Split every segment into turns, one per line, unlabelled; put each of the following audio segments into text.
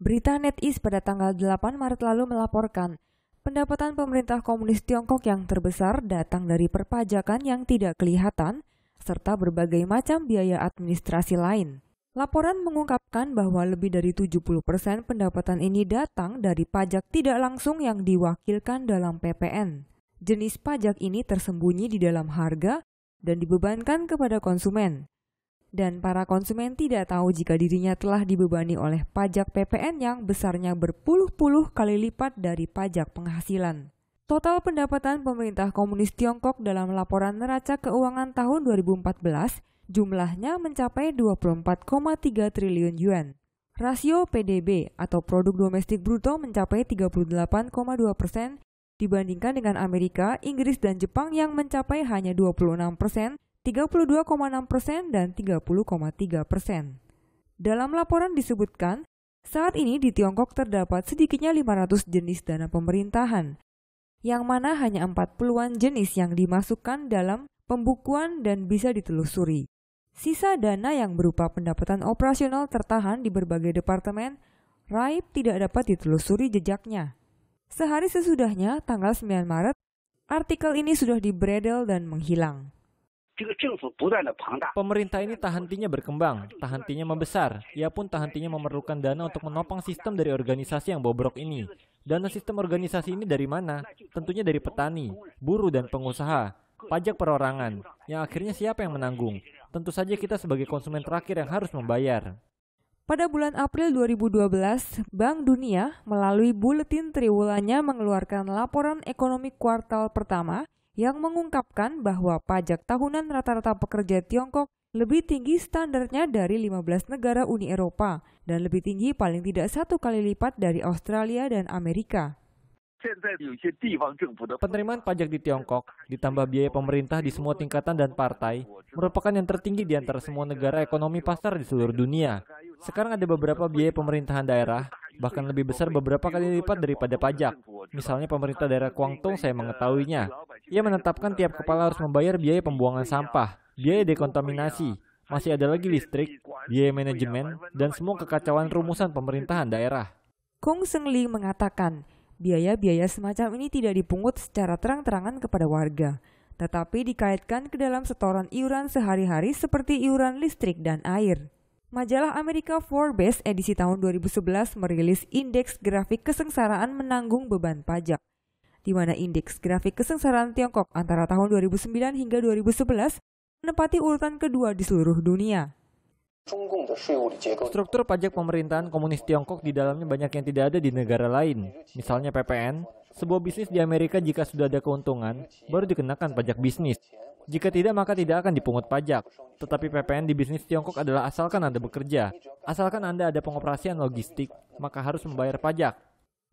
Berita NetEase pada tanggal 8 Maret lalu melaporkan, pendapatan pemerintah komunis Tiongkok yang terbesar datang dari perpajakan yang tidak kelihatan, serta berbagai macam biaya administrasi lain. Laporan mengungkapkan bahwa lebih dari 70% persen pendapatan ini datang dari pajak tidak langsung yang diwakilkan dalam PPN. Jenis pajak ini tersembunyi di dalam harga dan dibebankan kepada konsumen dan para konsumen tidak tahu jika dirinya telah dibebani oleh pajak PPN yang besarnya berpuluh-puluh kali lipat dari pajak penghasilan. Total pendapatan pemerintah komunis Tiongkok dalam laporan neraca keuangan tahun 2014 jumlahnya mencapai 24,3 triliun yuan. Rasio PDB atau produk domestik bruto mencapai 38,2 persen dibandingkan dengan Amerika, Inggris, dan Jepang yang mencapai hanya 26 persen 32,6 persen dan 30,3 persen. Dalam laporan disebutkan, saat ini di Tiongkok terdapat sedikitnya 500 jenis dana pemerintahan, yang mana hanya 40-an jenis yang dimasukkan dalam pembukuan dan bisa ditelusuri. Sisa dana yang berupa pendapatan operasional tertahan di berbagai departemen, Raib tidak dapat ditelusuri jejaknya. Sehari sesudahnya, tanggal 9 Maret, artikel ini sudah dibredel dan menghilang.
Pemerintah ini tak hentinya berkembang, tak hentinya membesar. Ia pun tak hentinya memerlukan dana untuk menopang sistem dari organisasi yang bobrok ini. Dana sistem organisasi ini dari mana? Tentunya dari petani, buruh, dan pengusaha. Pajak perorangan, yang akhirnya siapa yang menanggung? Tentu saja kita sebagai konsumen terakhir yang harus membayar.
Pada bulan April 2012, Bank Dunia melalui Buletin Triwulannya mengeluarkan laporan ekonomi kuartal pertama yang mengungkapkan bahwa pajak tahunan rata-rata pekerja Tiongkok lebih tinggi standarnya dari 15 negara Uni Eropa dan lebih tinggi paling tidak satu kali lipat dari Australia dan Amerika.
Penerimaan pajak di Tiongkok, ditambah biaya pemerintah di semua tingkatan dan partai, merupakan yang tertinggi di antara semua negara ekonomi pasar di seluruh dunia. Sekarang ada beberapa biaya pemerintahan daerah, bahkan lebih besar beberapa kali lipat daripada pajak. Misalnya pemerintah daerah Guangdong saya mengetahuinya. Ia menetapkan tiap kepala harus membayar biaya pembuangan sampah, biaya dekontaminasi, masih ada lagi listrik, biaya manajemen, dan semua kekacauan rumusan pemerintahan daerah.
Kong Seng Li mengatakan, biaya-biaya semacam ini tidak dipungut secara terang-terangan kepada warga, tetapi dikaitkan ke dalam setoran iuran sehari-hari seperti iuran listrik dan air. Majalah Amerika Forbes edisi tahun 2011 merilis indeks grafik kesengsaraan menanggung beban pajak di mana indeks grafik kesengsaraan Tiongkok antara tahun 2009 hingga 2011 menempati urutan kedua di seluruh dunia.
Struktur pajak pemerintahan komunis Tiongkok di dalamnya banyak yang tidak ada di negara lain. Misalnya PPN, sebuah bisnis di Amerika jika sudah ada keuntungan, baru dikenakan pajak bisnis. Jika tidak, maka tidak akan dipungut pajak. Tetapi PPN di bisnis Tiongkok adalah asalkan Anda bekerja. Asalkan Anda ada pengoperasian logistik, maka harus membayar pajak.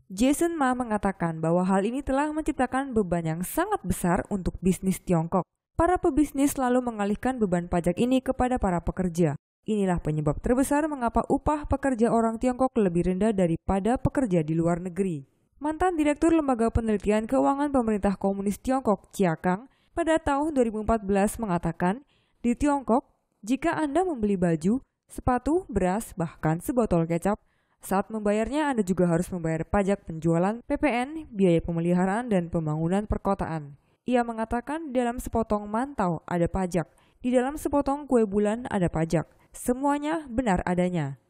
Jason Ma mengatakan
bahwa hal ini telah
menciptakan
beban yang sangat besar untuk bisnis Tiongkok. Para pebisnis selalu mengalihkan beban pajak ini kepada para pekerja. Inilah penyebab terbesar mengapa upah pekerja orang Tiongkok lebih rendah daripada pekerja di luar negeri. Mantan Direktur Lembaga Penelitian Keuangan Pemerintah Komunis Tiongkok, Chia Kang, pada tahun 2014 mengatakan, di Tiongkok, jika Anda membeli baju, sepatu, beras, bahkan sebotol kecap, saat membayarnya, Anda juga harus membayar pajak penjualan, PPN, biaya pemeliharaan, dan pembangunan perkotaan. Ia mengatakan dalam sepotong mantau ada pajak, di dalam sepotong kue bulan ada pajak. Semuanya benar adanya.